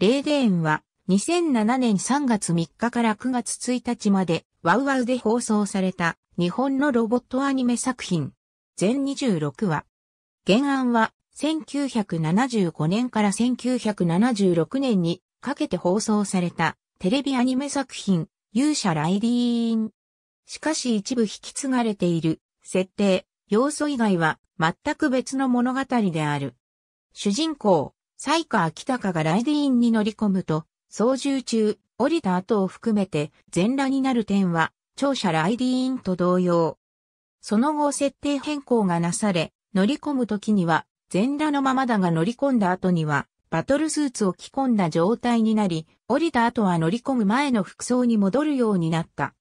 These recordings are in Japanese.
レーデーンは2007年3月3日から9月1日までワウワウで放送された日本のロボットアニメ作品。全26話。原案は1975年から1976年にかけて放送されたテレビアニメ作品勇者ライディーン。しかし一部引き継がれている設定、要素以外は全く別の物語である。主人公、サイカキタカがライディーンに乗り込むと、操縦中、降りた後を含めて全裸になる点は、聴者ライディーンと同様。その後設定変更がなされ、乗り込む時には、全裸のままだが乗り込んだ後には、バトルスーツを着込んだ状態になり、降りた後は乗り込む前の服装に戻るようになった。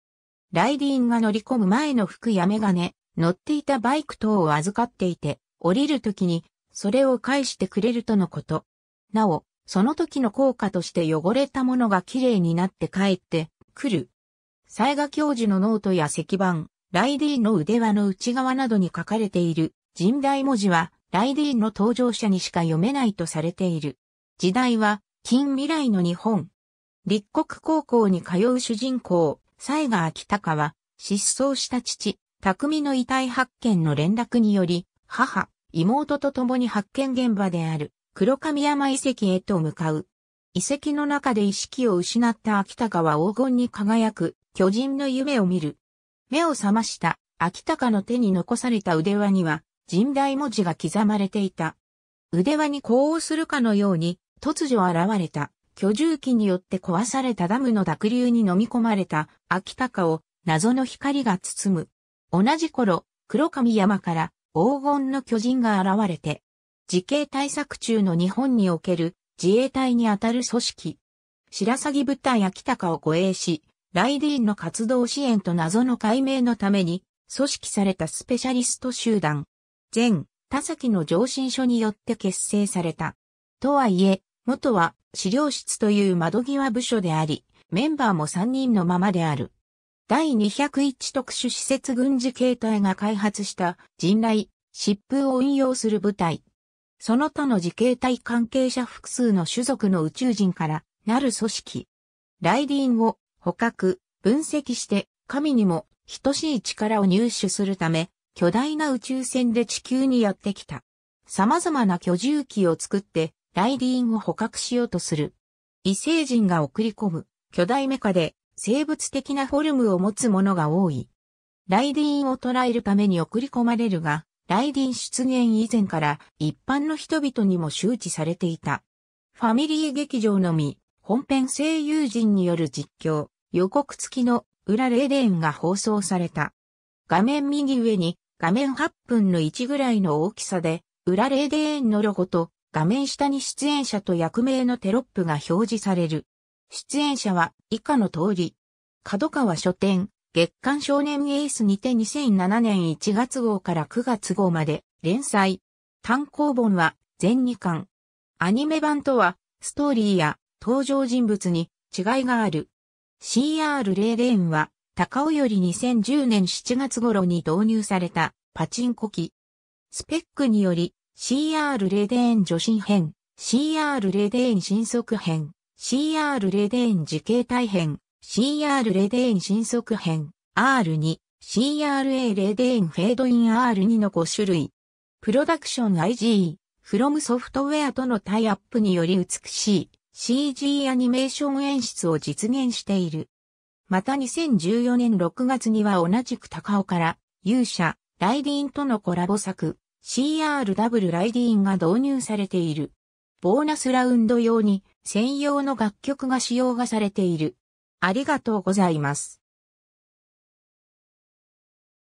ライディーンが乗り込む前の服やメガネ、乗っていたバイク等を預かっていて、降りる時にそれを返してくれるとのこと。なお、その時の効果として汚れたものが綺麗になって帰ってくる。西賀教授のノートや石板、ライディーの腕輪の内側などに書かれている人大文字は、ライディーンの登場者にしか読めないとされている。時代は、近未来の日本。立国高校に通う主人公、西賀秋隆は、失踪した父、匠の遺体発見の連絡により、母、妹と共に発見現場である黒神山遺跡へと向かう。遺跡の中で意識を失った秋高は黄金に輝く巨人の夢を見る。目を覚ました秋高の手に残された腕輪には神代文字が刻まれていた。腕輪に呼応するかのように突如現れた居住機によって壊されたダムの濁流に飲み込まれた秋高を謎の光が包む。同じ頃、黒神山から黄金の巨人が現れて、自警対策中の日本における自衛隊にあたる組織、白鷺部隊秋高を護衛し、ライディーンの活動支援と謎の解明のために、組織されたスペシャリスト集団、前、田崎の上申書によって結成された。とはいえ、元は資料室という窓際部署であり、メンバーも3人のままである。第201特殊施設軍事形態が開発した人雷、疾風を運用する部隊。その他の自警隊関係者複数の種族の宇宙人からなる組織。雷輪を捕獲、分析して神にも等しい力を入手するため、巨大な宇宙船で地球にやってきた。様々な居住機を作って雷ンを捕獲しようとする。異星人が送り込む巨大メカで生物的なフォルムを持つものが多い。ライデーンを捉えるために送り込まれるが、ライデーン出現以前から一般の人々にも周知されていた。ファミリー劇場のみ、本編声優陣による実況、予告付きの裏レーデーンが放送された。画面右上に画面8分の1ぐらいの大きさで、裏レーデーンのロゴと画面下に出演者と役名のテロップが表示される。出演者は以下の通り。角川書店、月刊少年エースにて2007年1月号から9月号まで連載。単行本は全2巻。アニメ版とはストーリーや登場人物に違いがある。CR00 は高尾より2010年7月頃に導入されたパチンコ機。スペックにより CR00 女子編、CR00 新速編、CR レデーン時系大編、CR レデーン新速編、R2、CRA レデーンフェードイン R2 の5種類。プロダクション IG、フロムソフトウェアとのタイアップにより美しい CG アニメーション演出を実現している。また2014年6月には同じく高尾から勇者、ライディーンとのコラボ作 CRW ライディーンが導入されている。ボーナスラウンド用に専用の楽曲が使用がされている。ありがとうございます。